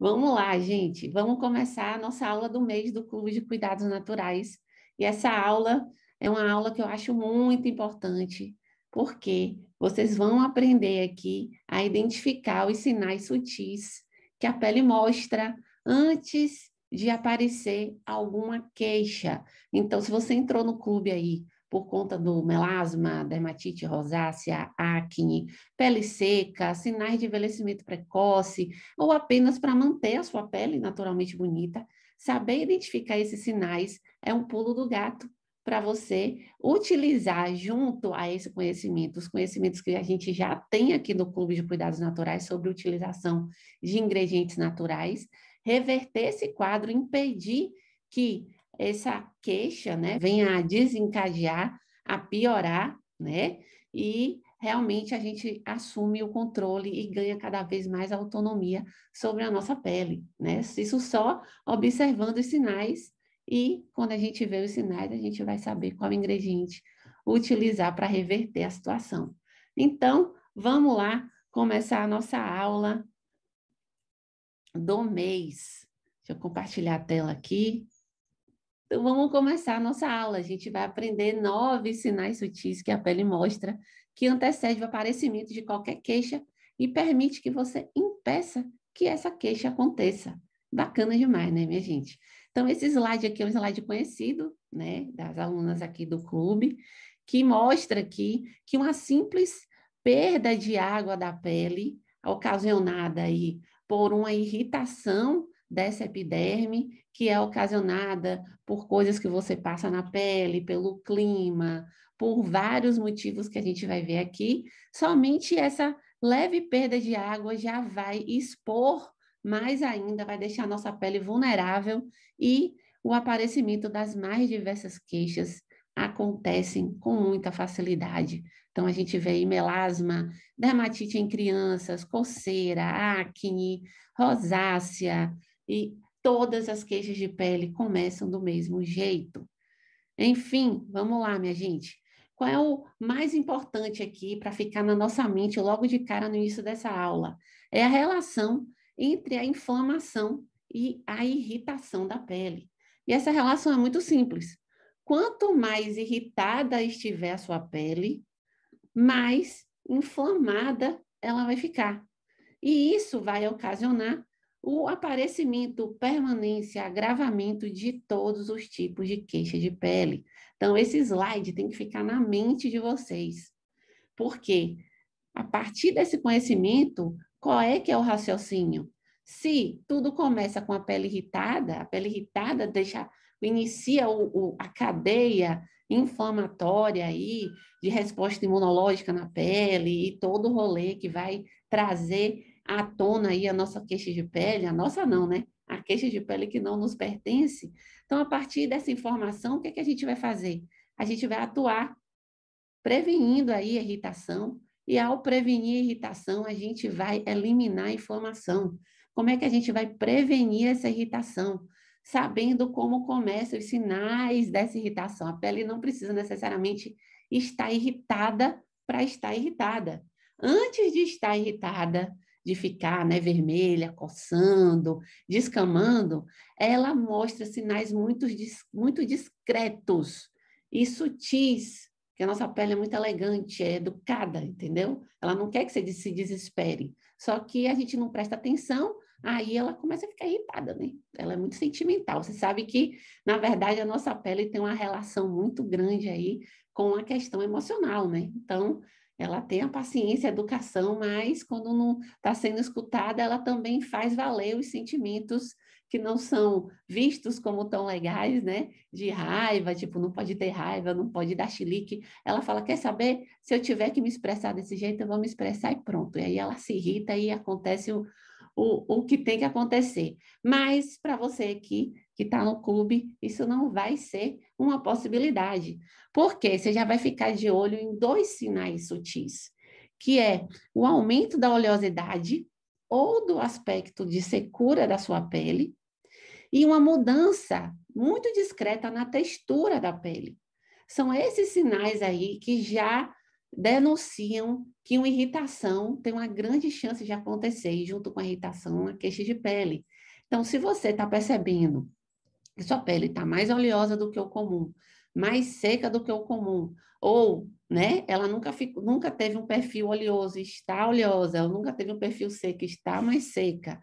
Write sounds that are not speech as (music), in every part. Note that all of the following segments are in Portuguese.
Vamos lá, gente. Vamos começar a nossa aula do mês do Clube de Cuidados Naturais. E essa aula é uma aula que eu acho muito importante, porque vocês vão aprender aqui a identificar os sinais sutis que a pele mostra antes de aparecer alguma queixa. Então, se você entrou no clube aí por conta do melasma, dermatite rosácea, acne, pele seca, sinais de envelhecimento precoce, ou apenas para manter a sua pele naturalmente bonita, saber identificar esses sinais é um pulo do gato para você utilizar junto a esse conhecimento, os conhecimentos que a gente já tem aqui no Clube de Cuidados Naturais sobre utilização de ingredientes naturais, reverter esse quadro, impedir que essa queixa né, vem a desencadear, a piorar, né? E realmente a gente assume o controle e ganha cada vez mais autonomia sobre a nossa pele, né? Isso só observando os sinais e quando a gente vê os sinais, a gente vai saber qual ingrediente utilizar para reverter a situação. Então, vamos lá começar a nossa aula do mês. Deixa eu compartilhar a tela aqui. Então, vamos começar a nossa aula. A gente vai aprender nove sinais sutis que a pele mostra, que antecede o aparecimento de qualquer queixa e permite que você impeça que essa queixa aconteça. Bacana demais, né, minha gente? Então, esse slide aqui é um slide conhecido, né, das alunas aqui do clube, que mostra aqui que uma simples perda de água da pele, ocasionada aí por uma irritação dessa epiderme que é ocasionada por coisas que você passa na pele, pelo clima, por vários motivos que a gente vai ver aqui. Somente essa leve perda de água já vai expor mais ainda, vai deixar a nossa pele vulnerável e o aparecimento das mais diversas queixas acontecem com muita facilidade. Então, a gente vê aí melasma, dermatite em crianças, coceira, acne, rosácea, e todas as queixas de pele começam do mesmo jeito. Enfim, vamos lá, minha gente. Qual é o mais importante aqui para ficar na nossa mente logo de cara no início dessa aula? É a relação entre a inflamação e a irritação da pele. E essa relação é muito simples. Quanto mais irritada estiver a sua pele, mais inflamada ela vai ficar. E isso vai ocasionar o aparecimento, permanência, agravamento de todos os tipos de queixa de pele. Então, esse slide tem que ficar na mente de vocês. Porque a partir desse conhecimento, qual é que é o raciocínio? Se tudo começa com a pele irritada, a pele irritada deixa, inicia o, o, a cadeia inflamatória aí, de resposta imunológica na pele e todo o rolê que vai trazer à tona aí a nossa queixa de pele, a nossa não, né? A queixa de pele que não nos pertence. Então, a partir dessa informação, o que, é que a gente vai fazer? A gente vai atuar prevenindo aí a irritação, e ao prevenir a irritação, a gente vai eliminar a informação. Como é que a gente vai prevenir essa irritação? Sabendo como começam os sinais dessa irritação. A pele não precisa necessariamente estar irritada para estar irritada. Antes de estar irritada, de ficar né, vermelha, coçando, descamando, ela mostra sinais muito, muito discretos e sutis, que a nossa pele é muito elegante, é educada, entendeu? Ela não quer que você se desespere. Só que a gente não presta atenção, aí ela começa a ficar irritada, né? Ela é muito sentimental. Você sabe que, na verdade, a nossa pele tem uma relação muito grande aí com a questão emocional, né? Então, ela tem a paciência, a educação, mas quando não está sendo escutada, ela também faz valer os sentimentos que não são vistos como tão legais, né? De raiva, tipo, não pode ter raiva, não pode dar chilique. Ela fala: quer saber? Se eu tiver que me expressar desse jeito, eu vou me expressar e pronto. E aí ela se irrita e acontece o, o, o que tem que acontecer. Mas, para você que que está no clube, isso não vai ser uma possibilidade. Porque você já vai ficar de olho em dois sinais sutis, que é o aumento da oleosidade ou do aspecto de secura da sua pele e uma mudança muito discreta na textura da pele. São esses sinais aí que já denunciam que uma irritação tem uma grande chance de acontecer junto com a irritação, uma queixa de pele. Então, se você está percebendo sua pele está mais oleosa do que o comum, mais seca do que o comum, ou, né, ela nunca, ficou, nunca teve um perfil oleoso, está oleosa, ou nunca teve um perfil seco, está mais seca.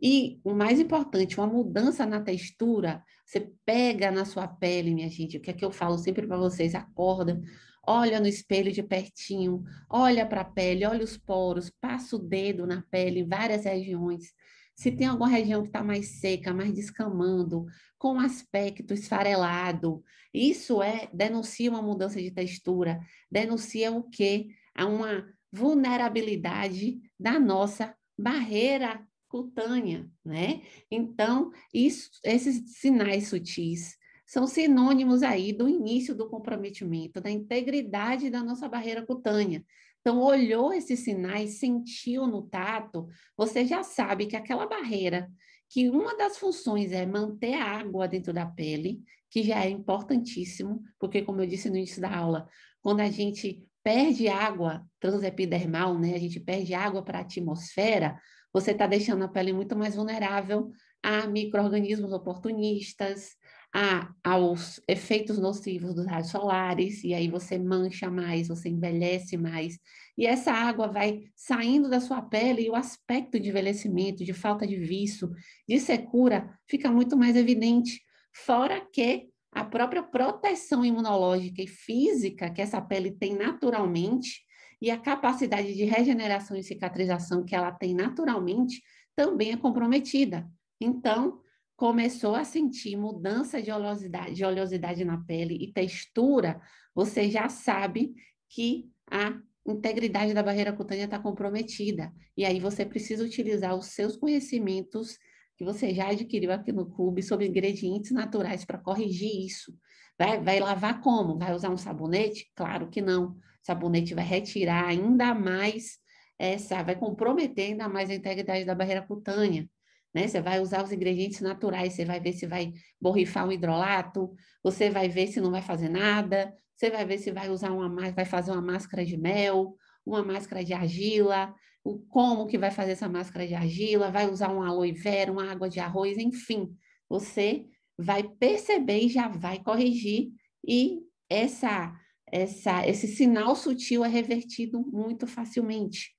E o mais importante, uma mudança na textura, você pega na sua pele, minha gente, o que é que eu falo sempre para vocês, acorda, olha no espelho de pertinho, olha para a pele, olha os poros, passa o dedo na pele em várias regiões se tem alguma região que está mais seca, mais descamando, com aspecto esfarelado, isso é denuncia uma mudança de textura, denuncia o quê? A uma vulnerabilidade da nossa barreira cutânea, né? Então, isso, esses sinais sutis são sinônimos aí do início do comprometimento, da integridade da nossa barreira cutânea. Então, olhou esses sinais, sentiu no tato, você já sabe que aquela barreira, que uma das funções é manter a água dentro da pele, que já é importantíssimo, porque, como eu disse no início da aula, quando a gente perde água transepidermal, né, a gente perde água para a atmosfera, você está deixando a pele muito mais vulnerável a micro-organismos oportunistas, a, aos efeitos nocivos dos raios solares, e aí você mancha mais, você envelhece mais, e essa água vai saindo da sua pele e o aspecto de envelhecimento, de falta de viço, de secura, fica muito mais evidente, fora que a própria proteção imunológica e física que essa pele tem naturalmente e a capacidade de regeneração e cicatrização que ela tem naturalmente também é comprometida. Então, começou a sentir mudança de oleosidade, de oleosidade na pele e textura, você já sabe que a integridade da barreira cutânea está comprometida. E aí você precisa utilizar os seus conhecimentos que você já adquiriu aqui no clube sobre ingredientes naturais para corrigir isso. Vai, vai lavar como? Vai usar um sabonete? Claro que não. O sabonete vai retirar ainda mais essa, vai comprometer ainda mais a integridade da barreira cutânea né? Você vai usar os ingredientes naturais, você vai ver se vai borrifar um hidrolato, você vai ver se não vai fazer nada, você vai ver se vai usar uma vai fazer uma máscara de mel, uma máscara de argila, o como que vai fazer essa máscara de argila, vai usar um aloe vera, uma água de arroz, enfim. Você vai perceber e já vai corrigir e essa essa esse sinal sutil é revertido muito facilmente.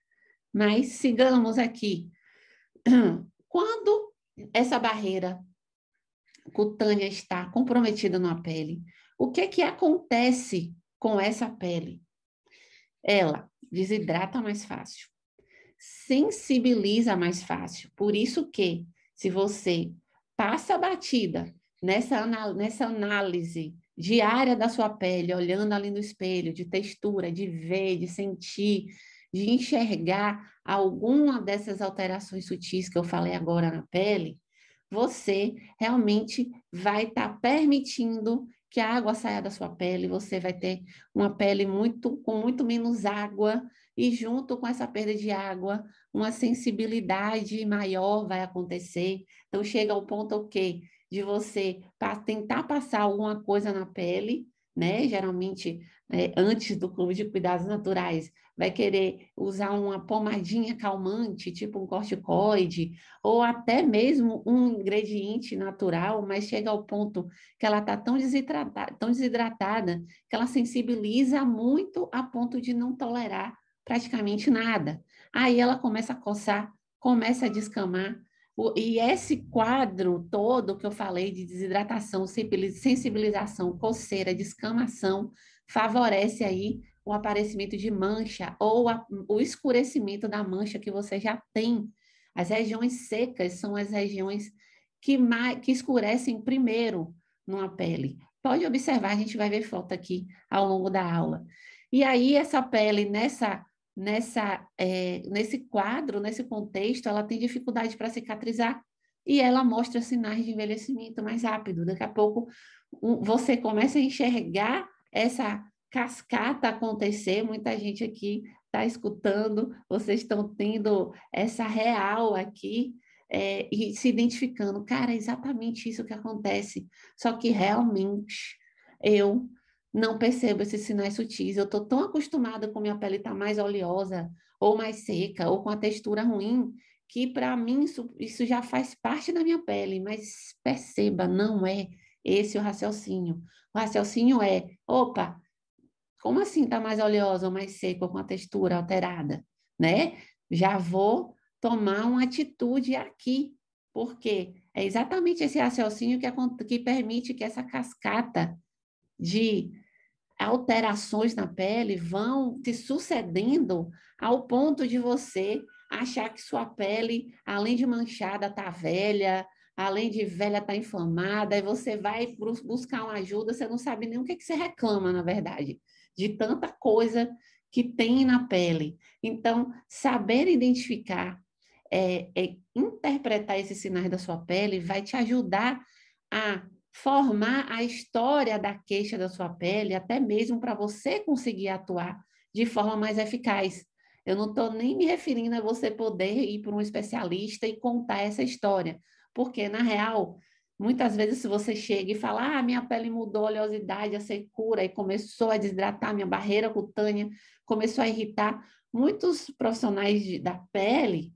Mas sigamos aqui. (clears throat) Quando essa barreira cutânea está comprometida na pele, o que é que acontece com essa pele? Ela desidrata mais fácil, sensibiliza mais fácil. Por isso que se você passa batida nessa, nessa análise diária da sua pele, olhando ali no espelho, de textura, de ver, de sentir, de enxergar alguma dessas alterações sutis que eu falei agora na pele, você realmente vai estar tá permitindo que a água saia da sua pele, você vai ter uma pele muito com muito menos água e junto com essa perda de água, uma sensibilidade maior vai acontecer. Então chega ao ponto o quê? De você tentar passar alguma coisa na pele, né? Geralmente né, antes do clube de cuidados naturais, vai querer usar uma pomadinha calmante, tipo um corticoide, ou até mesmo um ingrediente natural, mas chega ao ponto que ela está tão, desidratada, tão desidratada que ela sensibiliza muito a ponto de não tolerar praticamente nada. Aí ela começa a coçar, começa a descamar, e esse quadro todo que eu falei de desidratação, sensibilização, coceira, descamação, favorece aí o aparecimento de mancha ou a, o escurecimento da mancha que você já tem. As regiões secas são as regiões que, mais, que escurecem primeiro numa pele. Pode observar, a gente vai ver foto aqui ao longo da aula. E aí, essa pele, nessa, nessa, é, nesse quadro, nesse contexto, ela tem dificuldade para cicatrizar e ela mostra sinais de envelhecimento mais rápido. Daqui a pouco, um, você começa a enxergar essa cascata acontecer, muita gente aqui está escutando, vocês estão tendo essa real aqui é, e se identificando, cara, é exatamente isso que acontece, só que realmente eu não percebo esses sinais sutis, eu estou tão acostumada com minha pele estar tá mais oleosa, ou mais seca, ou com a textura ruim, que para mim isso, isso já faz parte da minha pele, mas perceba, não é esse é o raciocínio. O raciocínio é, opa, como assim está mais oleosa ou mais seca, com a textura alterada, né? Já vou tomar uma atitude aqui, porque é exatamente esse raciocínio que, que permite que essa cascata de alterações na pele vão se sucedendo ao ponto de você achar que sua pele, além de manchada, está velha, além de velha estar tá inflamada, e você vai buscar uma ajuda, você não sabe nem o que, que você reclama, na verdade, de tanta coisa que tem na pele. Então, saber identificar, é, é, interpretar esses sinais da sua pele vai te ajudar a formar a história da queixa da sua pele, até mesmo para você conseguir atuar de forma mais eficaz. Eu não estou nem me referindo a você poder ir para um especialista e contar essa história, porque, na real, muitas vezes, se você chega e fala, ah, minha pele mudou, oleosidade, a secura, e começou a desidratar minha barreira cutânea, começou a irritar, muitos profissionais de, da pele,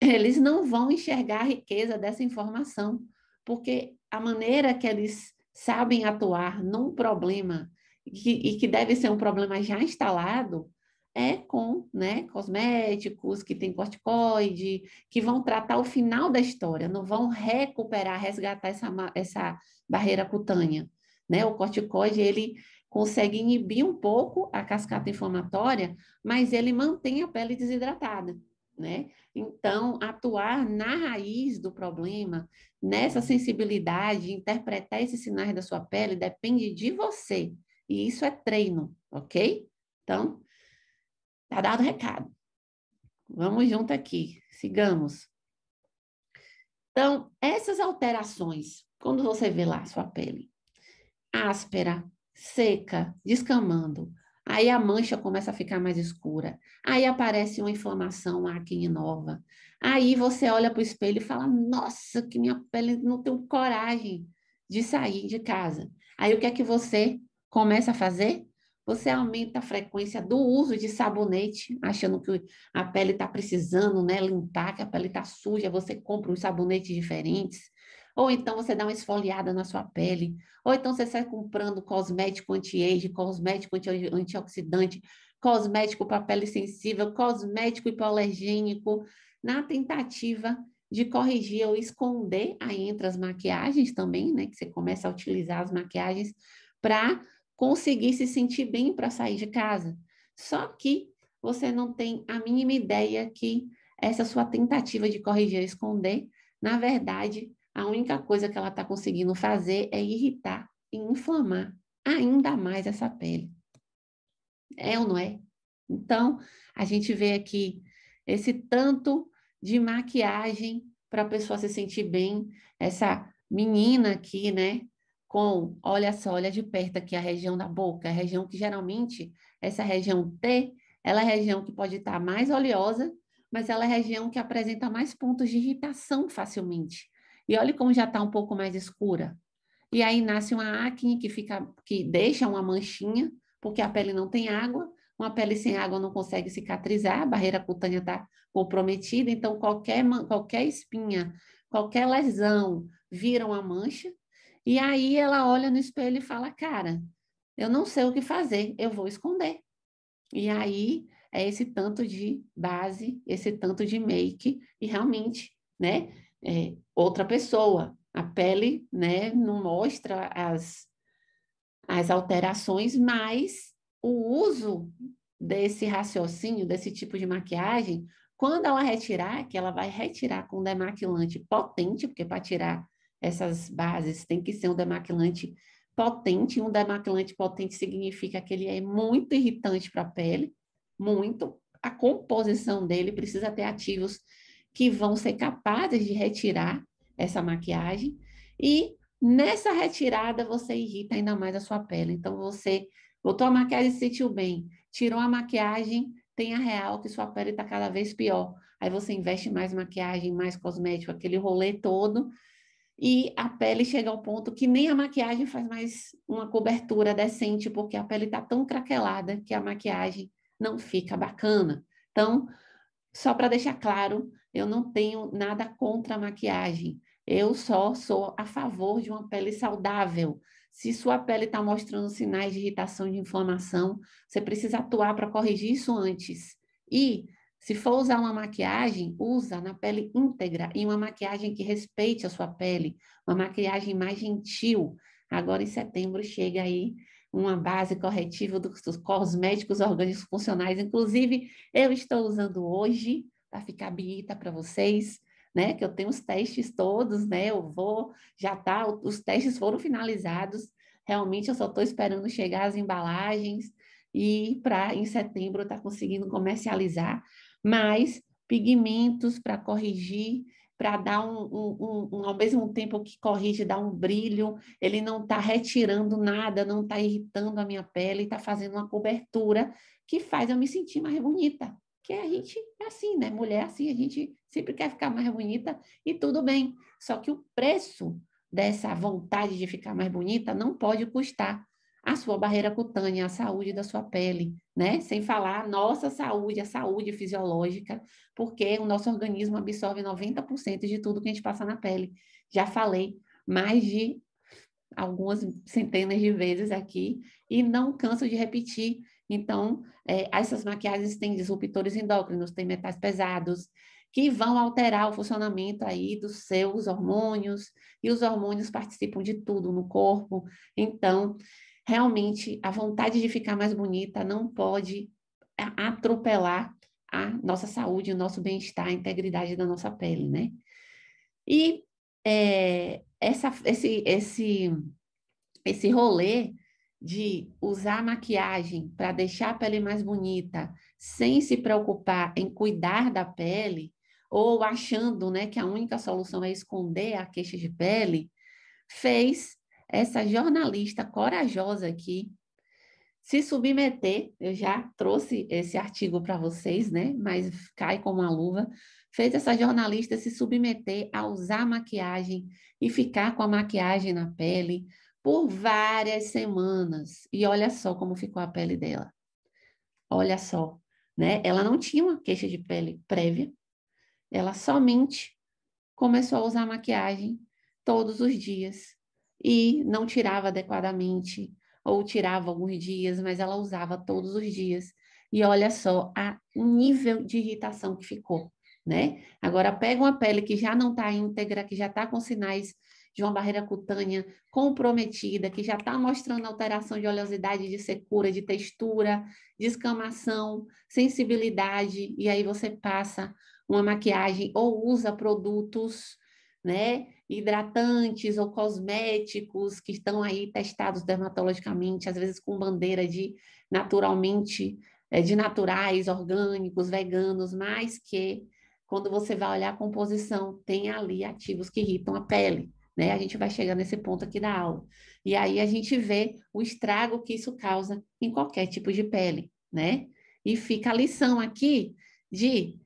eles não vão enxergar a riqueza dessa informação, porque a maneira que eles sabem atuar num problema que, e que deve ser um problema já instalado, é com né, cosméticos que tem corticoide, que vão tratar o final da história, não vão recuperar, resgatar essa, essa barreira cutânea. Né? O corticoide, ele consegue inibir um pouco a cascata inflamatória, mas ele mantém a pele desidratada. Né? Então, atuar na raiz do problema, nessa sensibilidade, interpretar esses sinais da sua pele, depende de você. E isso é treino, ok? Então, tá dado o recado. Vamos junto aqui, sigamos. Então, essas alterações, quando você vê lá a sua pele áspera, seca, descamando, aí a mancha começa a ficar mais escura, aí aparece uma inflamação, uma acne nova. Aí você olha para o espelho e fala: Nossa, que minha pele não tem coragem de sair de casa. Aí o que é que você começa a fazer? Você aumenta a frequência do uso de sabonete, achando que a pele está precisando né, limpar, que a pele está suja, você compra uns sabonetes diferentes. Ou então você dá uma esfoliada na sua pele. Ou então você sai comprando cosmético anti-age, cosmético antioxidante, cosmético para pele sensível, cosmético hipoalergênico, na tentativa de corrigir ou esconder, aí entre as maquiagens também, né? Que você começa a utilizar as maquiagens para conseguir se sentir bem para sair de casa. Só que você não tem a mínima ideia que essa sua tentativa de corrigir, esconder, na verdade, a única coisa que ela está conseguindo fazer é irritar e inflamar ainda mais essa pele. É ou não é? Então, a gente vê aqui esse tanto de maquiagem para a pessoa se sentir bem, essa menina aqui, né, com, olha só, olha de perto aqui a região da boca, a região que geralmente, essa região T, ela é a região que pode estar mais oleosa, mas ela é a região que apresenta mais pontos de irritação facilmente. E olha como já está um pouco mais escura. E aí nasce uma acne que fica, que deixa uma manchinha, porque a pele não tem água, uma pele sem água não consegue cicatrizar, a barreira cutânea está comprometida, então qualquer, qualquer espinha, qualquer lesão vira uma mancha, e aí ela olha no espelho e fala: Cara, eu não sei o que fazer, eu vou esconder. E aí é esse tanto de base, esse tanto de make, e realmente, né? É outra pessoa. A pele, né, não mostra as, as alterações, mas o uso desse raciocínio, desse tipo de maquiagem, quando ela retirar, que ela vai retirar com um demaquilante potente, porque para tirar essas bases, tem que ser um demaquilante potente. Um demaquilante potente significa que ele é muito irritante para a pele, muito. A composição dele precisa ter ativos que vão ser capazes de retirar essa maquiagem e nessa retirada você irrita ainda mais a sua pele. Então você botou a maquiagem e se sentiu bem, tirou a maquiagem, tem a real que sua pele está cada vez pior. Aí você investe mais maquiagem, mais cosmético, aquele rolê todo e a pele chega ao ponto que nem a maquiagem faz mais uma cobertura decente, porque a pele está tão craquelada que a maquiagem não fica bacana. Então, só para deixar claro, eu não tenho nada contra a maquiagem. Eu só sou a favor de uma pele saudável. Se sua pele está mostrando sinais de irritação, de inflamação, você precisa atuar para corrigir isso antes. E se for usar uma maquiagem, usa na pele íntegra e uma maquiagem que respeite a sua pele, uma maquiagem mais gentil. Agora em setembro chega aí uma base corretiva dos, cosméticos orgânicos funcionais. Inclusive, eu estou usando hoje para ficar bonita para vocês. Né, que eu tenho os testes todos, né? Eu vou, já tá, os testes foram finalizados. Realmente eu só estou esperando chegar as embalagens e para em setembro eu estar tá conseguindo comercializar mais pigmentos para corrigir, para dar um, um, um, ao mesmo tempo que corrige, dá um brilho, ele não está retirando nada, não está irritando a minha pele, está fazendo uma cobertura que faz eu me sentir mais bonita. Que a gente é assim, né? Mulher é assim, a gente sempre quer ficar mais bonita e tudo bem. Só que o preço dessa vontade de ficar mais bonita não pode custar a sua barreira cutânea, a saúde da sua pele, né? Sem falar a nossa saúde, a saúde fisiológica, porque o nosso organismo absorve 90% de tudo que a gente passa na pele. Já falei mais de algumas centenas de vezes aqui e não canso de repetir. Então, é, essas maquiagens têm disruptores endócrinos, têm metais pesados, que vão alterar o funcionamento aí dos seus hormônios, e os hormônios participam de tudo no corpo. Então, realmente a vontade de ficar mais bonita não pode atropelar a nossa saúde, o nosso bem-estar, a integridade da nossa pele, né? E é, essa, esse, esse, esse rolê de usar maquiagem para deixar a pele mais bonita, sem se preocupar em cuidar da pele, ou achando né, que a única solução é esconder a queixa de pele, fez essa jornalista corajosa aqui se submeter, eu já trouxe esse artigo para vocês, né? Mas cai como uma luva. Fez essa jornalista se submeter a usar maquiagem e ficar com a maquiagem na pele por várias semanas. E olha só como ficou a pele dela. Olha só, né? Ela não tinha uma queixa de pele prévia. Ela somente começou a usar maquiagem todos os dias e não tirava adequadamente, ou tirava alguns dias, mas ela usava todos os dias. E olha só a nível de irritação que ficou, né? Agora pega uma pele que já não está íntegra, que já está com sinais de uma barreira cutânea comprometida, que já está mostrando alteração de oleosidade, de secura, de textura, de escamação, sensibilidade, e aí você passa uma maquiagem ou usa produtos né? hidratantes ou cosméticos que estão aí testados dermatologicamente, às vezes com bandeira de naturalmente, eh, de naturais, orgânicos, veganos, mas que quando você vai olhar a composição, tem ali ativos que irritam a pele, né? A gente vai chegar nesse ponto aqui da aula. E aí a gente vê o estrago que isso causa em qualquer tipo de pele, né? E fica a lição aqui de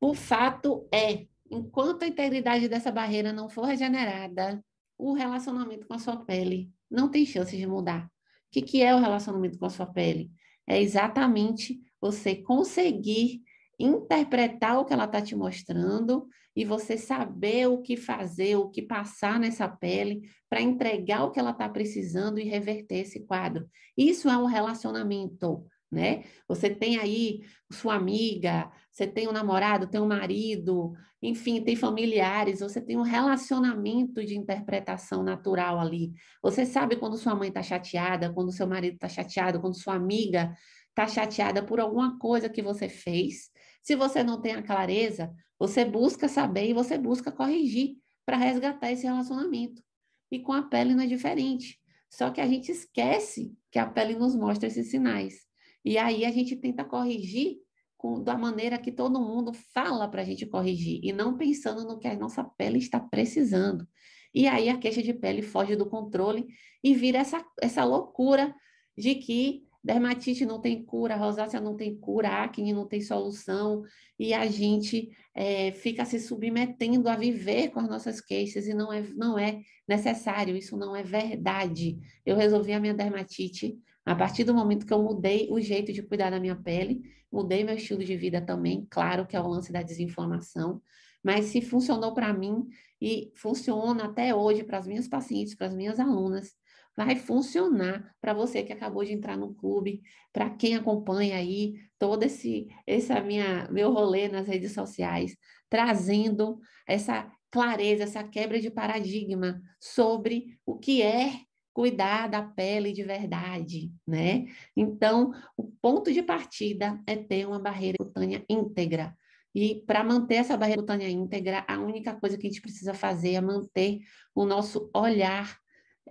o fato é Enquanto a integridade dessa barreira não for regenerada, o relacionamento com a sua pele não tem chance de mudar. O que, que é o relacionamento com a sua pele? É exatamente você conseguir interpretar o que ela está te mostrando e você saber o que fazer, o que passar nessa pele para entregar o que ela está precisando e reverter esse quadro. Isso é um relacionamento né? Você tem aí sua amiga, você tem um namorado, tem um marido, enfim, tem familiares, você tem um relacionamento de interpretação natural ali. Você sabe quando sua mãe está chateada, quando seu marido está chateado, quando sua amiga está chateada por alguma coisa que você fez. Se você não tem a clareza, você busca saber e você busca corrigir para resgatar esse relacionamento. E com a pele não é diferente. Só que a gente esquece que a pele nos mostra esses sinais. E aí a gente tenta corrigir com, da maneira que todo mundo fala para a gente corrigir, e não pensando no que a nossa pele está precisando. E aí a queixa de pele foge do controle e vira essa, essa loucura de que dermatite não tem cura, rosácea não tem cura, acne não tem solução, e a gente é, fica se submetendo a viver com as nossas queixas, e não é, não é necessário, isso não é verdade. Eu resolvi a minha dermatite a partir do momento que eu mudei o jeito de cuidar da minha pele, mudei meu estilo de vida também, claro que é o lance da desinformação, mas se funcionou para mim e funciona até hoje para as minhas pacientes, para as minhas alunas, vai funcionar para você que acabou de entrar no clube, para quem acompanha aí todo esse essa minha meu rolê nas redes sociais, trazendo essa clareza, essa quebra de paradigma sobre o que é cuidar da pele de verdade, né? Então, o ponto de partida é ter uma barreira cutânea íntegra. E para manter essa barreira cutânea íntegra, a única coisa que a gente precisa fazer é manter o nosso olhar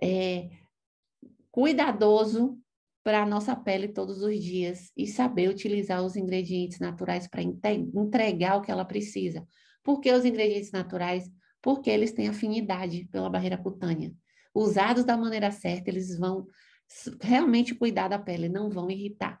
é, cuidadoso para a nossa pele todos os dias e saber utilizar os ingredientes naturais para entregar o que ela precisa. Por que os ingredientes naturais? Porque eles têm afinidade pela barreira cutânea usados da maneira certa, eles vão realmente cuidar da pele, não vão irritar,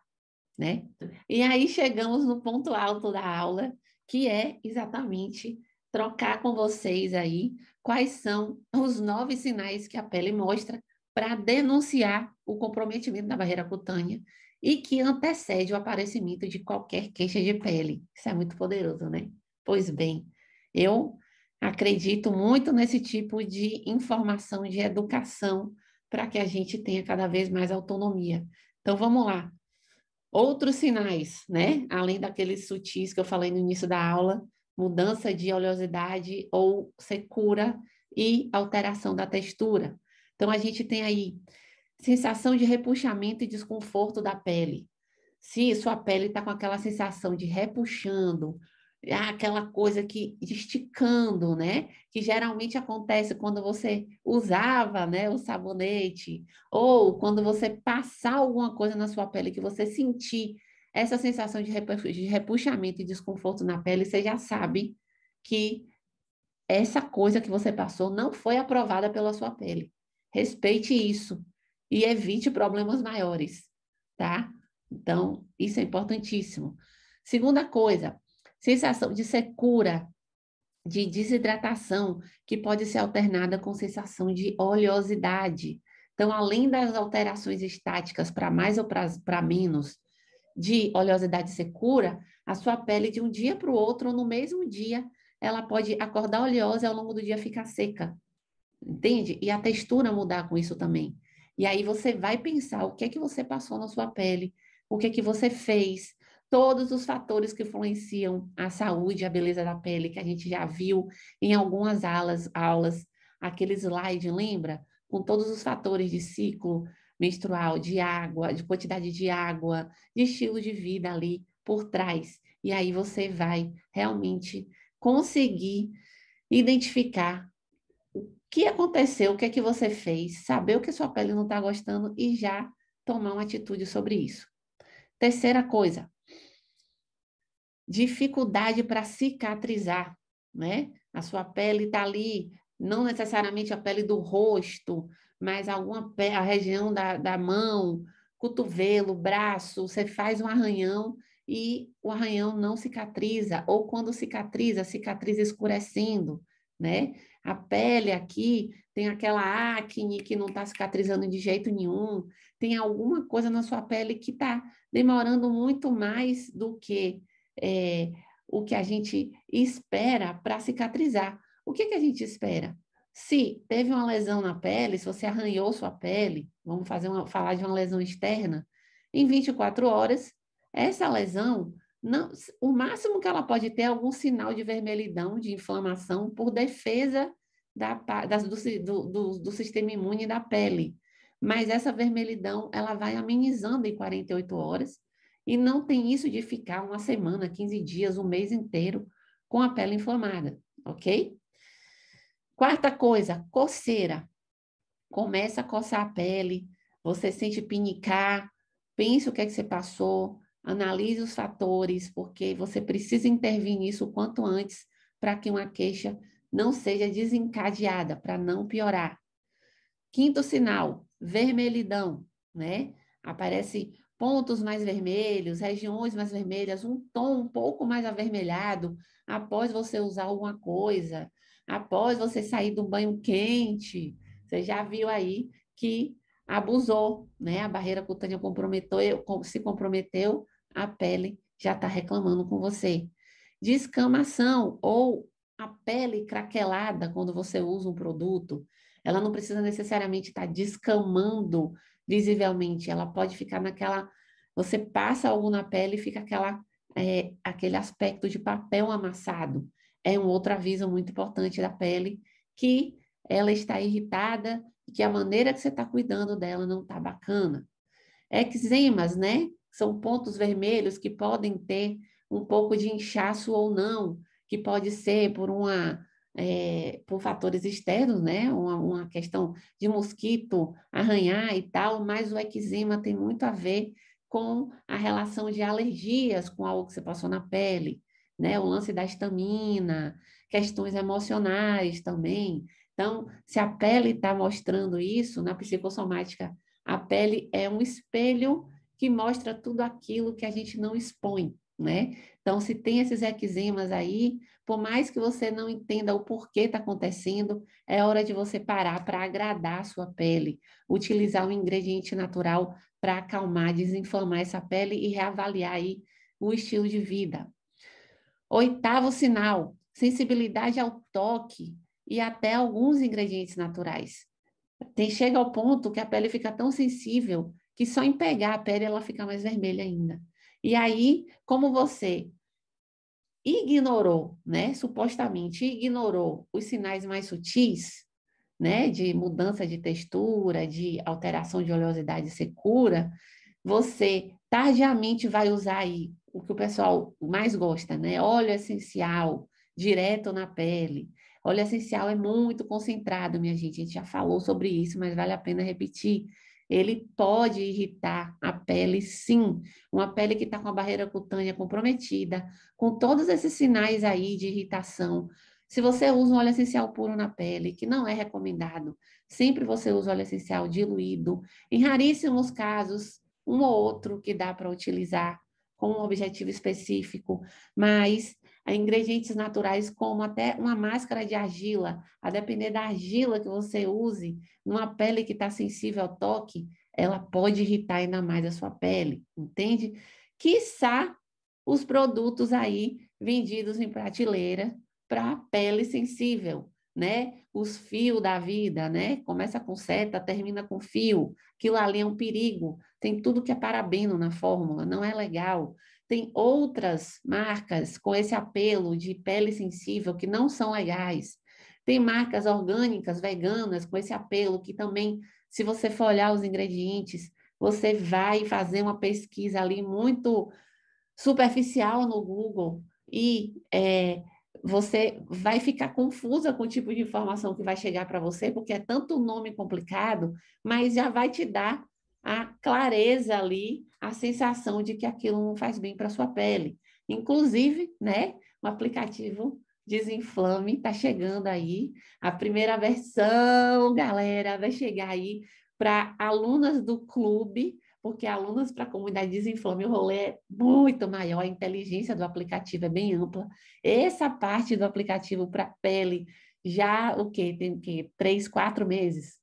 né? E aí chegamos no ponto alto da aula, que é exatamente trocar com vocês aí quais são os nove sinais que a pele mostra para denunciar o comprometimento da barreira cutânea e que antecede o aparecimento de qualquer queixa de pele. Isso é muito poderoso, né? Pois bem, eu acredito muito nesse tipo de informação, de educação, para que a gente tenha cada vez mais autonomia. Então, vamos lá. Outros sinais, né? Além daqueles sutis que eu falei no início da aula, mudança de oleosidade ou secura e alteração da textura. Então, a gente tem aí sensação de repuxamento e desconforto da pele. Se sua pele está com aquela sensação de repuxando, é aquela coisa que esticando, né? Que geralmente acontece quando você usava, né, o sabonete ou quando você passar alguma coisa na sua pele que você sentir essa sensação de, de repuxamento e desconforto na pele, você já sabe que essa coisa que você passou não foi aprovada pela sua pele. Respeite isso e evite problemas maiores, tá? Então, isso é importantíssimo. Segunda coisa, sensação de secura, de desidratação, que pode ser alternada com sensação de oleosidade. Então, além das alterações estáticas para mais ou para menos de oleosidade secura, a sua pele de um dia para o outro, ou no mesmo dia, ela pode acordar oleosa e ao longo do dia ficar seca. Entende? E a textura mudar com isso também. E aí você vai pensar o que é que você passou na sua pele, o que é que você fez, todos os fatores que influenciam a saúde, a beleza da pele, que a gente já viu em algumas aulas, aulas aquele slide, lembra? Com todos os fatores de ciclo menstrual, de água, de quantidade de água, de estilo de vida ali por trás. E aí você vai realmente conseguir identificar o que aconteceu, o que é que você fez, saber o que sua pele não está gostando e já tomar uma atitude sobre isso. Terceira coisa, dificuldade para cicatrizar, né? A sua pele está ali, não necessariamente a pele do rosto, mas alguma a região da, da mão, cotovelo, braço, você faz um arranhão e o arranhão não cicatriza, ou quando cicatriza, cicatriza escurecendo, né? A pele aqui tem aquela acne que não está cicatrizando de jeito nenhum, tem alguma coisa na sua pele que está demorando muito mais do que é, o que a gente espera para cicatrizar. O que, que a gente espera? Se teve uma lesão na pele, se você arranhou sua pele, vamos fazer uma, falar de uma lesão externa, em 24 horas, essa lesão, não, o máximo que ela pode ter é algum sinal de vermelhidão, de inflamação, por defesa da, da, do, do, do sistema imune da pele. Mas essa vermelhidão, ela vai amenizando em 48 horas, e não tem isso de ficar uma semana, 15 dias, um mês inteiro com a pele inflamada, ok? Quarta coisa, coceira. Começa a coçar a pele, você sente pinicar, pense o que é que você passou, analise os fatores, porque você precisa intervir nisso o quanto antes para que uma queixa não seja desencadeada, para não piorar. Quinto sinal, vermelhidão, né? Aparece pontos mais vermelhos, regiões mais vermelhas, um tom um pouco mais avermelhado após você usar alguma coisa, após você sair do banho quente. Você já viu aí que abusou, né? A barreira cutânea comprometeu, se comprometeu, a pele já está reclamando com você. Descamação ou a pele craquelada quando você usa um produto, ela não precisa necessariamente estar tá descamando visivelmente, ela pode ficar naquela. Você passa algo na pele e fica aquela, é, aquele aspecto de papel amassado. É um outro aviso muito importante da pele que ela está irritada e que a maneira que você está cuidando dela não está bacana. Eczemas, né? São pontos vermelhos que podem ter um pouco de inchaço ou não, que pode ser por uma é, por fatores externos, né? Uma, uma, questão de mosquito arranhar e tal, mas o eczema tem muito a ver com a relação de alergias com algo que você passou na pele, né? O lance da estamina, questões emocionais também. Então, se a pele está mostrando isso, na psicossomática, a pele é um espelho que mostra tudo aquilo que a gente não expõe, né? Então, se tem esses eczemas aí, por mais que você não entenda o porquê está acontecendo, é hora de você parar para agradar a sua pele, utilizar um ingrediente natural para acalmar, desinflamar essa pele e reavaliar aí o estilo de vida. Oitavo sinal, sensibilidade ao toque e até alguns ingredientes naturais. Tem, chega ao ponto que a pele fica tão sensível que só em pegar a pele ela fica mais vermelha ainda. E aí, como você ignorou, né, supostamente ignorou os sinais mais sutis, né, de mudança de textura, de alteração de oleosidade e secura, você tardiamente vai usar aí o que o pessoal mais gosta, né? Óleo essencial direto na pele. Óleo essencial é muito concentrado, minha gente. A gente já falou sobre isso, mas vale a pena repetir ele pode irritar a pele, sim. Uma pele que está com a barreira cutânea comprometida, com todos esses sinais aí de irritação. Se você usa um óleo essencial puro na pele, que não é recomendado, sempre você usa óleo essencial diluído. Em raríssimos casos, um ou outro que dá para utilizar com um objetivo específico, mas ingredientes naturais como até uma máscara de argila, a depender da argila que você use, numa pele que está sensível ao toque, ela pode irritar ainda mais a sua pele, entende? Quiçá os produtos aí vendidos em prateleira para pele sensível, né? Os fios da vida, né? Começa com seta, termina com fio. Aquilo ali é um perigo. Tem tudo que é parabeno na fórmula, não é legal. Tem outras marcas com esse apelo de pele sensível que não são legais. Tem marcas orgânicas, veganas, com esse apelo que também, se você for olhar os ingredientes, você vai fazer uma pesquisa ali muito superficial no Google e é, você vai ficar confusa com o tipo de informação que vai chegar para você, porque é tanto nome complicado, mas já vai te dar a clareza ali a sensação de que aquilo não faz bem para sua pele. Inclusive, né, um aplicativo Desinflame está chegando aí, a primeira versão, galera, vai chegar aí para alunas do clube, porque alunas para a comunidade Desinflame, o rolê é muito maior, a inteligência do aplicativo é bem ampla. Essa parte do aplicativo para pele já o que tem que três, quatro meses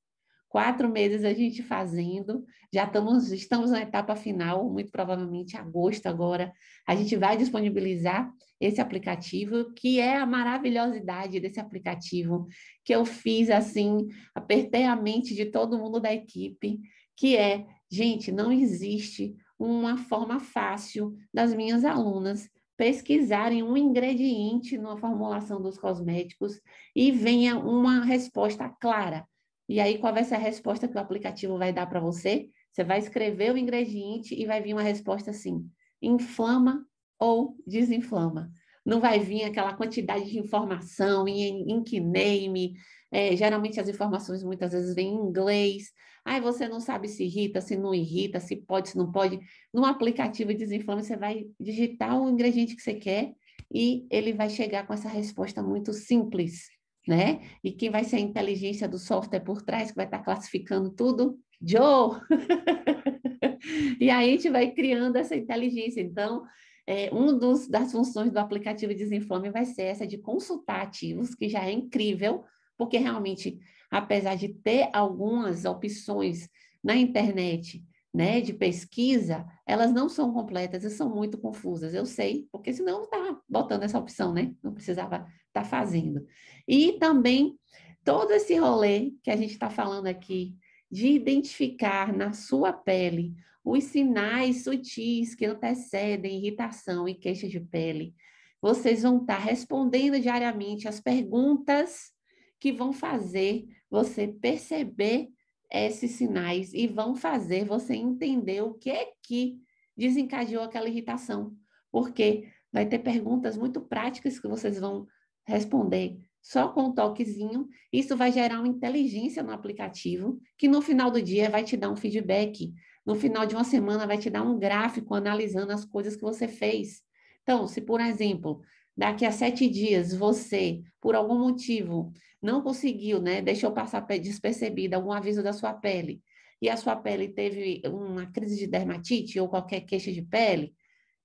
quatro meses a gente fazendo, já estamos, estamos na etapa final, muito provavelmente agosto agora, a gente vai disponibilizar esse aplicativo, que é a maravilhosidade desse aplicativo, que eu fiz assim, apertei a mente de todo mundo da equipe, que é, gente, não existe uma forma fácil das minhas alunas pesquisarem um ingrediente numa formulação dos cosméticos e venha uma resposta clara e aí, qual vai ser a resposta que o aplicativo vai dar para você? Você vai escrever o ingrediente e vai vir uma resposta assim: inflama ou desinflama. Não vai vir aquela quantidade de informação em, que name. É, geralmente as informações muitas vezes vêm em inglês. Aí você não sabe se irrita, se não irrita, se pode, se não pode. No aplicativo Desinflama, você vai digitar o ingrediente que você quer e ele vai chegar com essa resposta muito simples né? E quem vai ser a inteligência do software por trás, que vai estar tá classificando tudo? Joe! (laughs) e aí a gente vai criando essa inteligência. Então, é, um dos, das funções do aplicativo Desinflame vai ser essa de consultar ativos, que já é incrível, porque realmente, apesar de ter algumas opções na internet né, de pesquisa, elas não são completas, elas são muito confusas. Eu sei, porque senão eu estava botando essa opção, né? Não precisava estar tá fazendo. E também todo esse rolê que a gente está falando aqui de identificar na sua pele os sinais sutis que antecedem irritação e queixa de pele. Vocês vão estar tá respondendo diariamente as perguntas que vão fazer você perceber esses sinais e vão fazer você entender o que é que desencadeou aquela irritação. Porque vai ter perguntas muito práticas que vocês vão responder só com um toquezinho. Isso vai gerar uma inteligência no aplicativo, que no final do dia vai te dar um feedback. No final de uma semana vai te dar um gráfico analisando as coisas que você fez. Então, se por exemplo, daqui a sete dias você, por algum motivo, não conseguiu, né, deixou passar despercebida algum aviso da sua pele, e a sua pele teve uma crise de dermatite ou qualquer queixa de pele,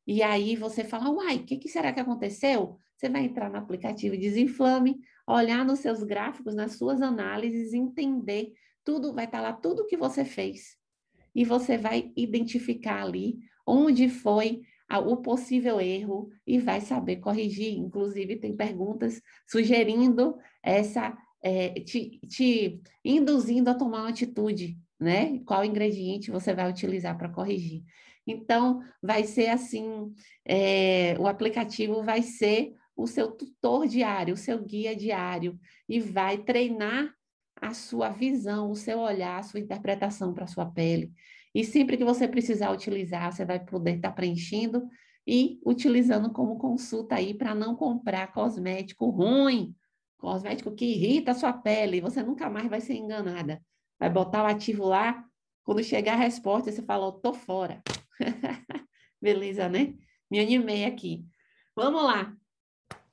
e aí você fala, uai, o que, que será que aconteceu? Você vai entrar no aplicativo Desinflame, olhar nos seus gráficos, nas suas análises, entender tudo, vai estar tá lá tudo o que você fez. E você vai identificar ali onde foi o possível erro e vai saber corrigir. Inclusive, tem perguntas sugerindo essa, é, te, te induzindo a tomar uma atitude, né? Qual ingrediente você vai utilizar para corrigir. Então, vai ser assim: é, o aplicativo vai ser o seu tutor diário, o seu guia diário, e vai treinar a sua visão, o seu olhar, a sua interpretação para a sua pele. E sempre que você precisar utilizar, você vai poder estar tá preenchendo e utilizando como consulta aí para não comprar cosmético ruim, cosmético que irrita a sua pele e você nunca mais vai ser enganada. Vai botar o ativo lá, quando chegar a resposta, você fala, oh, tô fora. (laughs) Beleza, né? Me animei aqui. Vamos lá.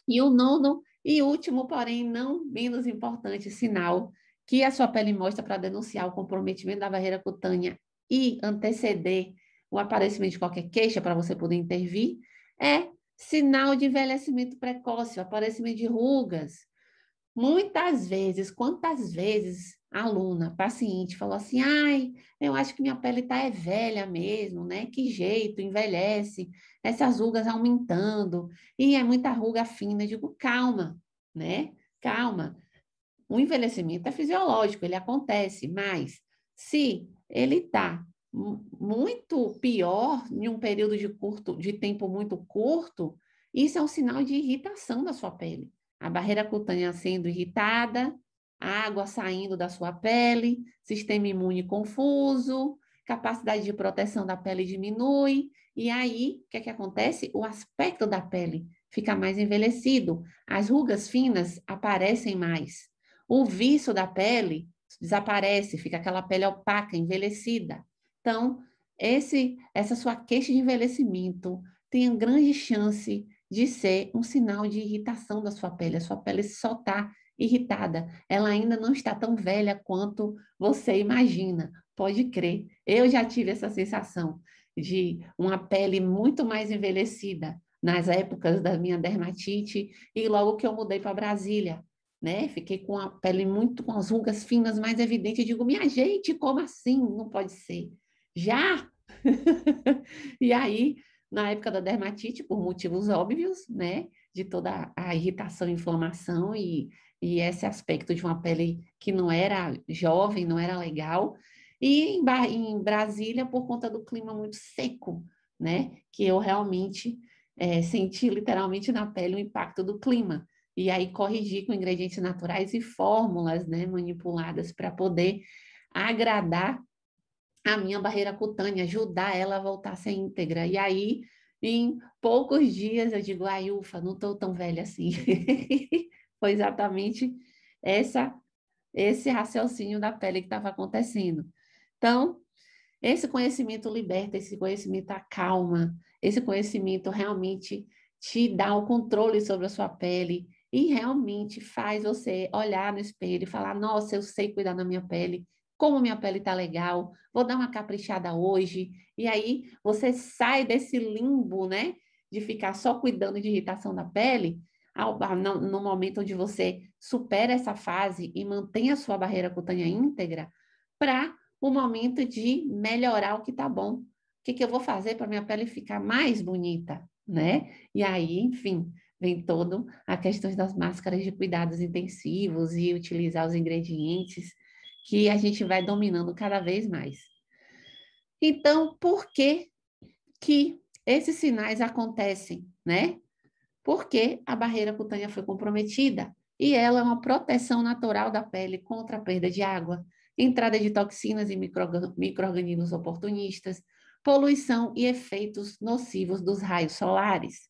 E o nono e último, porém não menos importante sinal que a sua pele mostra para denunciar o comprometimento da barreira cutânea e anteceder o aparecimento de qualquer queixa para você poder intervir, é sinal de envelhecimento precoce, o aparecimento de rugas. Muitas vezes, quantas vezes a aluna, paciente, falou assim: ai, eu acho que minha pele tá é velha mesmo, né? Que jeito, envelhece, essas rugas aumentando, e é muita ruga fina. Eu digo, calma, né? Calma. O envelhecimento é fisiológico, ele acontece, mas se ele está muito pior em um período de curto, de tempo muito curto, isso é um sinal de irritação da sua pele. A barreira cutânea sendo irritada, a água saindo da sua pele, sistema imune confuso, capacidade de proteção da pele diminui, e aí o que é que acontece? O aspecto da pele fica mais envelhecido, as rugas finas aparecem mais. O viço da pele desaparece, fica aquela pele opaca, envelhecida. Então, esse, essa sua queixa de envelhecimento tem grande chance de ser um sinal de irritação da sua pele. A sua pele só está irritada. Ela ainda não está tão velha quanto você imagina. Pode crer. Eu já tive essa sensação de uma pele muito mais envelhecida nas épocas da minha dermatite e logo que eu mudei para Brasília né? Fiquei com a pele muito, com as rugas finas mais evidentes. Eu digo, minha gente, como assim? Não pode ser. Já! (laughs) e aí, na época da dermatite, por motivos óbvios, né? De toda a irritação, inflamação e, e esse aspecto de uma pele que não era jovem, não era legal. E em, em Brasília, por conta do clima muito seco, né? Que eu realmente é, senti literalmente na pele o impacto do clima e aí corrigir com ingredientes naturais e fórmulas né, manipuladas para poder agradar a minha barreira cutânea, ajudar ela a voltar a ser íntegra. E aí, em poucos dias, eu digo, ai, ufa, não estou tão velha assim. (laughs) Foi exatamente essa esse raciocínio da pele que estava acontecendo. Então, esse conhecimento liberta, esse conhecimento acalma, esse conhecimento realmente te dá o controle sobre a sua pele, e realmente faz você olhar no espelho e falar: nossa, eu sei cuidar da minha pele, como minha pele tá legal, vou dar uma caprichada hoje. E aí você sai desse limbo, né? De ficar só cuidando de irritação da pele, ao, no, no momento onde você supera essa fase e mantém a sua barreira cutânea íntegra, para o momento de melhorar o que tá bom. O que, que eu vou fazer para minha pele ficar mais bonita, né? E aí, enfim, vem todo a questão das máscaras de cuidados intensivos e utilizar os ingredientes que a gente vai dominando cada vez mais. Então, por que que esses sinais acontecem, né? Porque a barreira cutânea foi comprometida e ela é uma proteção natural da pele contra a perda de água, entrada de toxinas e micro-organismos oportunistas, poluição e efeitos nocivos dos raios solares.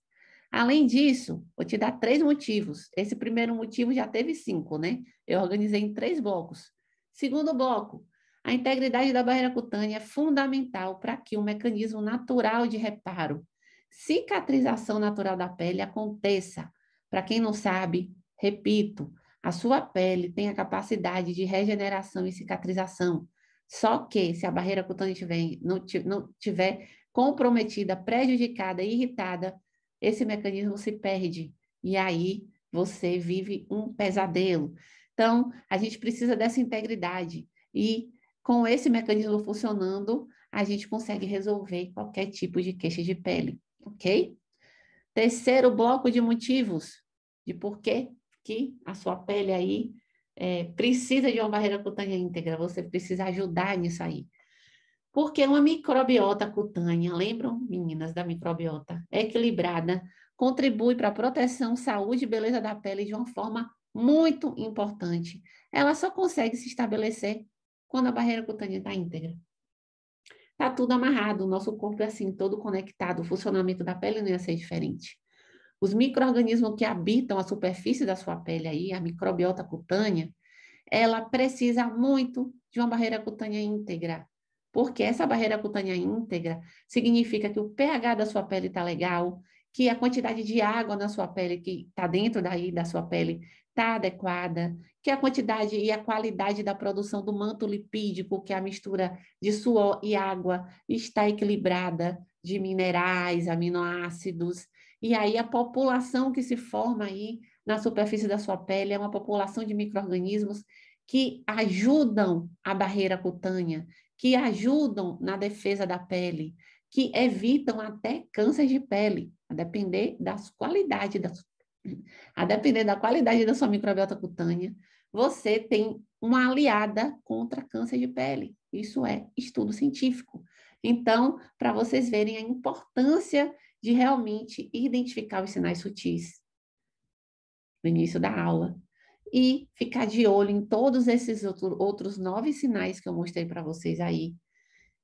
Além disso, vou te dar três motivos. Esse primeiro motivo já teve cinco, né? Eu organizei em três blocos. Segundo bloco, a integridade da barreira cutânea é fundamental para que o um mecanismo natural de reparo, cicatrização natural da pele aconteça. Para quem não sabe, repito, a sua pele tem a capacidade de regeneração e cicatrização. Só que se a barreira cutânea tiver, não, não tiver comprometida, prejudicada, irritada, esse mecanismo se perde e aí você vive um pesadelo. Então, a gente precisa dessa integridade e com esse mecanismo funcionando, a gente consegue resolver qualquer tipo de queixa de pele, ok? Terceiro bloco de motivos de por que a sua pele aí é, precisa de uma barreira cutânea íntegra, você precisa ajudar nisso aí. Porque uma microbiota cutânea, lembram, meninas, da microbiota equilibrada, contribui para a proteção, saúde e beleza da pele de uma forma muito importante. Ela só consegue se estabelecer quando a barreira cutânea está íntegra. Está tudo amarrado, o nosso corpo é assim, todo conectado, o funcionamento da pele não ia ser diferente. Os micro-organismos que habitam a superfície da sua pele aí, a microbiota cutânea, ela precisa muito de uma barreira cutânea íntegra porque essa barreira cutânea íntegra significa que o pH da sua pele está legal, que a quantidade de água na sua pele, que está dentro daí da sua pele, está adequada, que a quantidade e a qualidade da produção do manto lipídico, que é a mistura de suor e água, está equilibrada de minerais, aminoácidos, e aí a população que se forma aí na superfície da sua pele é uma população de micro-organismos que ajudam a barreira cutânea que ajudam na defesa da pele, que evitam até câncer de pele, a depender das qualidades da, a depender da qualidade da sua microbiota cutânea, você tem uma aliada contra câncer de pele. Isso é estudo científico. Então, para vocês verem a importância de realmente identificar os sinais sutis no início da aula e ficar de olho em todos esses outros nove sinais que eu mostrei para vocês aí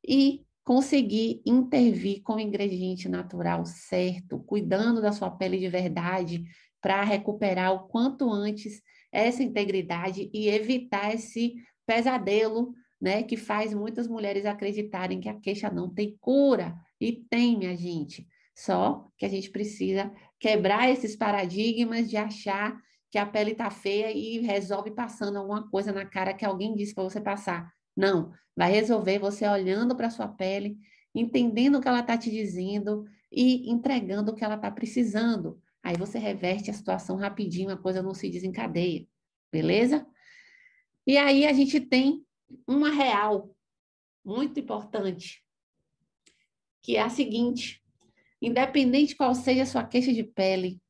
e conseguir intervir com o ingrediente natural certo, cuidando da sua pele de verdade para recuperar o quanto antes essa integridade e evitar esse pesadelo, né, que faz muitas mulheres acreditarem que a queixa não tem cura e tem, minha gente. Só que a gente precisa quebrar esses paradigmas de achar que a pele está feia e resolve passando alguma coisa na cara que alguém disse para você passar. Não, vai resolver você olhando para sua pele, entendendo o que ela está te dizendo e entregando o que ela está precisando. Aí você reverte a situação rapidinho, a coisa não se desencadeia, beleza? E aí a gente tem uma real muito importante, que é a seguinte: independente qual seja a sua queixa de pele,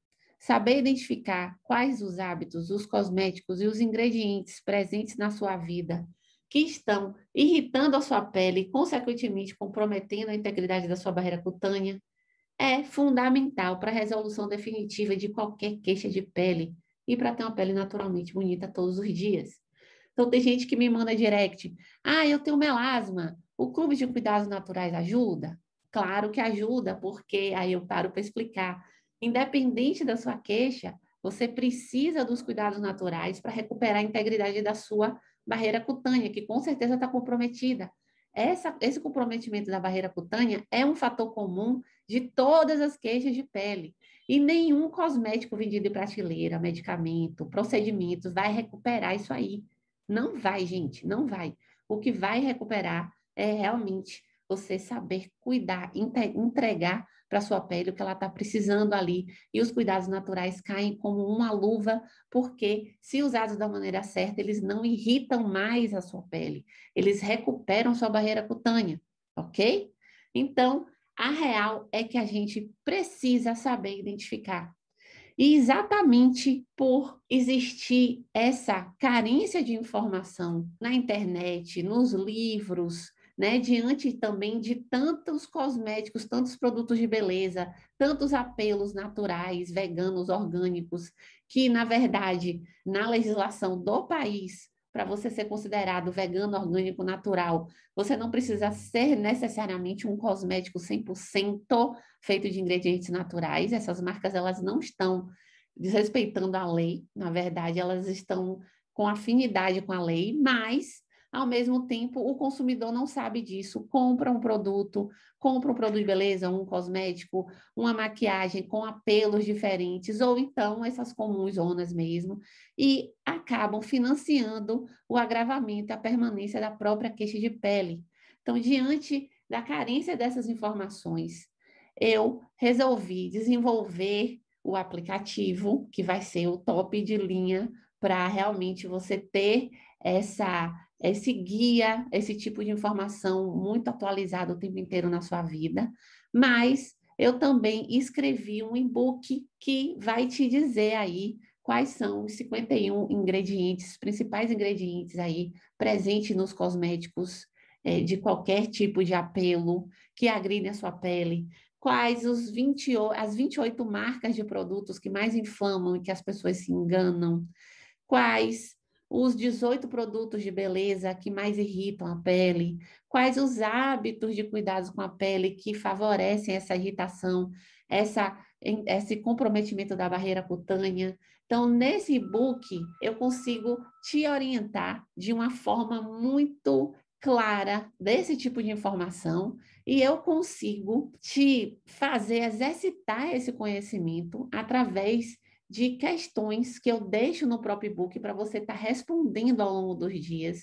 Saber identificar quais os hábitos, os cosméticos e os ingredientes presentes na sua vida que estão irritando a sua pele e, consequentemente, comprometendo a integridade da sua barreira cutânea é fundamental para a resolução definitiva de qualquer queixa de pele e para ter uma pele naturalmente bonita todos os dias. Então, tem gente que me manda direct: ah, eu tenho melasma, o clube de cuidados naturais ajuda? Claro que ajuda, porque aí eu paro para explicar Independente da sua queixa, você precisa dos cuidados naturais para recuperar a integridade da sua barreira cutânea, que com certeza está comprometida. Essa, esse comprometimento da barreira cutânea é um fator comum de todas as queixas de pele. E nenhum cosmético vendido em prateleira, medicamento, procedimentos vai recuperar isso aí. Não vai, gente, não vai. O que vai recuperar é realmente você saber cuidar, entregar para sua pele, o que ela está precisando ali. E os cuidados naturais caem como uma luva, porque se usados da maneira certa, eles não irritam mais a sua pele, eles recuperam sua barreira cutânea, ok? Então, a real é que a gente precisa saber identificar. E exatamente por existir essa carência de informação na internet, nos livros, né? Diante também de tantos cosméticos, tantos produtos de beleza, tantos apelos naturais, veganos, orgânicos, que na verdade, na legislação do país, para você ser considerado vegano, orgânico, natural, você não precisa ser necessariamente um cosmético 100% feito de ingredientes naturais. Essas marcas elas não estão desrespeitando a lei, na verdade, elas estão com afinidade com a lei, mas ao mesmo tempo, o consumidor não sabe disso, compra um produto, compra um produto de beleza, um cosmético, uma maquiagem com apelos diferentes, ou então essas comuns zonas mesmo, e acabam financiando o agravamento, a permanência da própria queixa de pele. Então, diante da carência dessas informações, eu resolvi desenvolver o aplicativo, que vai ser o top de linha para realmente você ter essa esse guia, esse tipo de informação muito atualizada o tempo inteiro na sua vida, mas eu também escrevi um e-book que vai te dizer aí quais são os 51 ingredientes, principais ingredientes aí presentes nos cosméticos é, de qualquer tipo de apelo que agride a sua pele, quais os 20, as 28 marcas de produtos que mais inflamam e que as pessoas se enganam, quais os 18 produtos de beleza que mais irritam a pele, quais os hábitos de cuidados com a pele que favorecem essa irritação, essa, esse comprometimento da barreira cutânea. Então, nesse e-book, eu consigo te orientar de uma forma muito clara desse tipo de informação e eu consigo te fazer exercitar esse conhecimento através de questões que eu deixo no próprio e-book para você estar tá respondendo ao longo dos dias,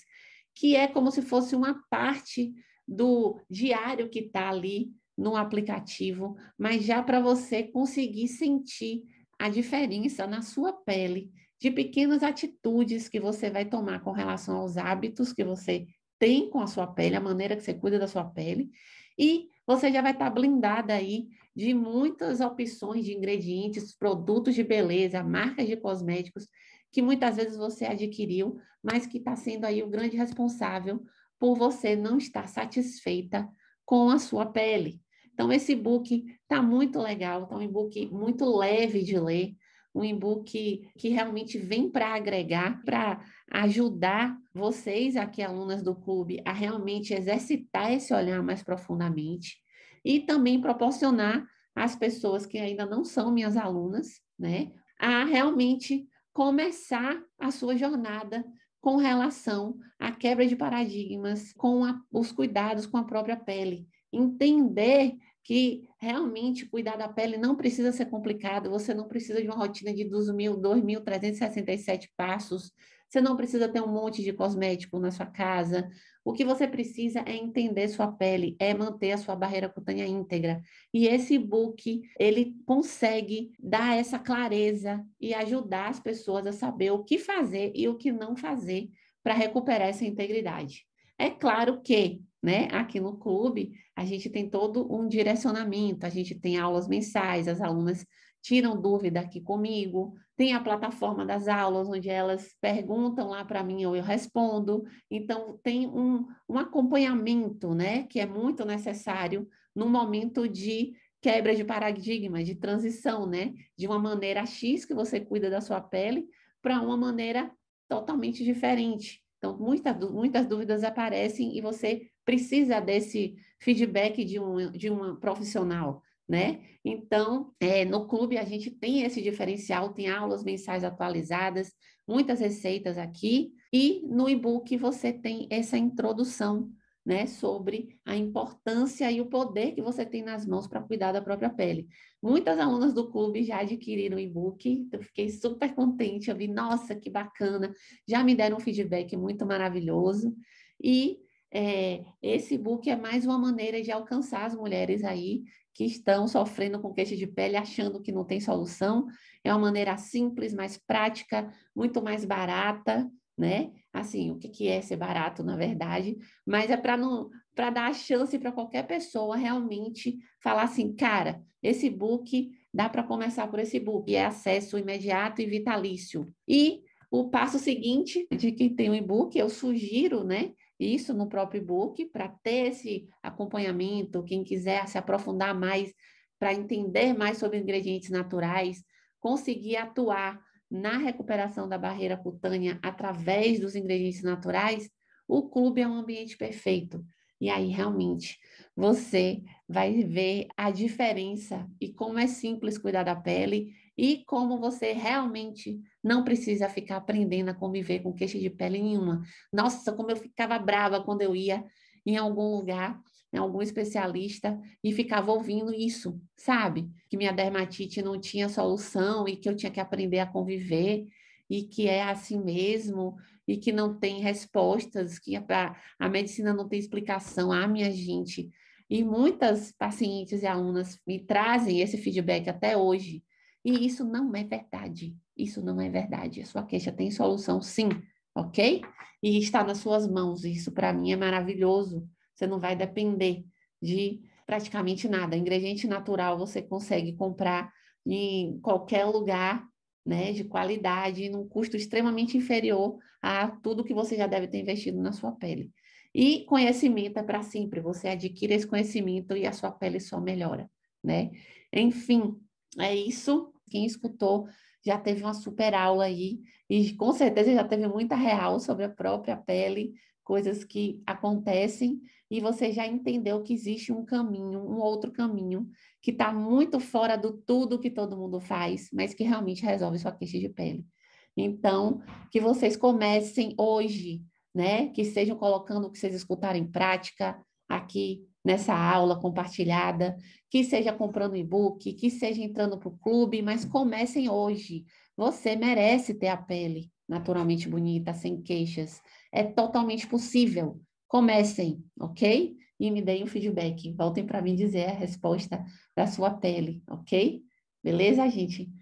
que é como se fosse uma parte do diário que está ali no aplicativo, mas já para você conseguir sentir a diferença na sua pele de pequenas atitudes que você vai tomar com relação aos hábitos que você tem com a sua pele, a maneira que você cuida da sua pele, e você já vai estar tá blindada aí de muitas opções de ingredientes, produtos de beleza, marcas de cosméticos que muitas vezes você adquiriu, mas que está sendo aí o grande responsável por você não estar satisfeita com a sua pele. Então, esse book está muito legal, está um book muito leve de ler, um e-book que, realmente vem para agregar, para ajudar vocês aqui, alunas do clube, a realmente exercitar esse olhar mais profundamente e também proporcionar às pessoas que ainda não são minhas alunas, né, a realmente começar a sua jornada com relação à quebra de paradigmas, com a, os cuidados com a própria pele, entender que realmente cuidar da pele não precisa ser complicado, você não precisa de uma rotina de 2.000, 2.367 passos, você não precisa ter um monte de cosmético na sua casa. O que você precisa é entender sua pele, é manter a sua barreira cutânea íntegra. E esse book, ele consegue dar essa clareza e ajudar as pessoas a saber o que fazer e o que não fazer para recuperar essa integridade. É claro que né? Aqui no clube, a gente tem todo um direcionamento, a gente tem aulas mensais, as alunas tiram dúvida aqui comigo, tem a plataforma das aulas, onde elas perguntam lá para mim ou eu respondo. Então, tem um, um acompanhamento, né, que é muito necessário no momento de quebra de paradigma, de transição, né, de uma maneira X que você cuida da sua pele para uma maneira totalmente diferente. Então, muita, muitas dúvidas aparecem e você precisa desse feedback de um, de um profissional, né? Então, é, no clube a gente tem esse diferencial, tem aulas mensais atualizadas, muitas receitas aqui, e no e-book você tem essa introdução, né, sobre a importância e o poder que você tem nas mãos para cuidar da própria pele. Muitas alunas do clube já adquiriram o e-book, então eu fiquei super contente, eu vi, nossa, que bacana, já me deram um feedback muito maravilhoso, e é, esse book é mais uma maneira de alcançar as mulheres aí que estão sofrendo com queixa de pele, achando que não tem solução. É uma maneira simples, mais prática, muito mais barata, né? Assim, o que, que é ser barato, na verdade, mas é para não para dar a chance para qualquer pessoa realmente falar assim, cara, esse book dá para começar por esse book, e é acesso imediato e vitalício. E o passo seguinte de quem tem um e-book, eu sugiro, né, isso no próprio book para ter esse acompanhamento, quem quiser se aprofundar mais, para entender mais sobre ingredientes naturais, conseguir atuar na recuperação da barreira cutânea através dos ingredientes naturais, o clube é um ambiente perfeito. E aí, realmente, você vai ver a diferença e como é simples cuidar da pele e como você realmente não precisa ficar aprendendo a conviver com queixa de pele nenhuma. Nossa, como eu ficava brava quando eu ia em algum lugar, em algum especialista, e ficava ouvindo isso, sabe? Que minha dermatite não tinha solução e que eu tinha que aprender a conviver e que é assim mesmo e que não tem respostas, que a, a medicina não tem explicação. Ah, minha gente. E muitas pacientes e alunas me trazem esse feedback até hoje e isso não é verdade. Isso não é verdade. A sua queixa tem solução, sim, ok? E está nas suas mãos. Isso para mim é maravilhoso. Você não vai depender de praticamente nada. Ingrediente natural você consegue comprar em qualquer lugar, né, de qualidade, num custo extremamente inferior a tudo que você já deve ter investido na sua pele. E conhecimento é para sempre, você adquire esse conhecimento e a sua pele só melhora, né? Enfim, é isso. Quem escutou já teve uma super aula aí e com certeza já teve muita real sobre a própria pele, coisas que acontecem e você já entendeu que existe um caminho, um outro caminho que está muito fora do tudo que todo mundo faz, mas que realmente resolve sua queixa de pele. Então, que vocês comecem hoje, né? Que estejam colocando o que vocês escutaram em prática aqui nessa aula compartilhada, que seja comprando e-book, que seja entrando para o clube, mas comecem hoje. Você merece ter a pele naturalmente bonita, sem queixas. É totalmente possível. Comecem, ok? E me deem o um feedback. Voltem para mim dizer a resposta da sua pele, ok? Beleza, gente?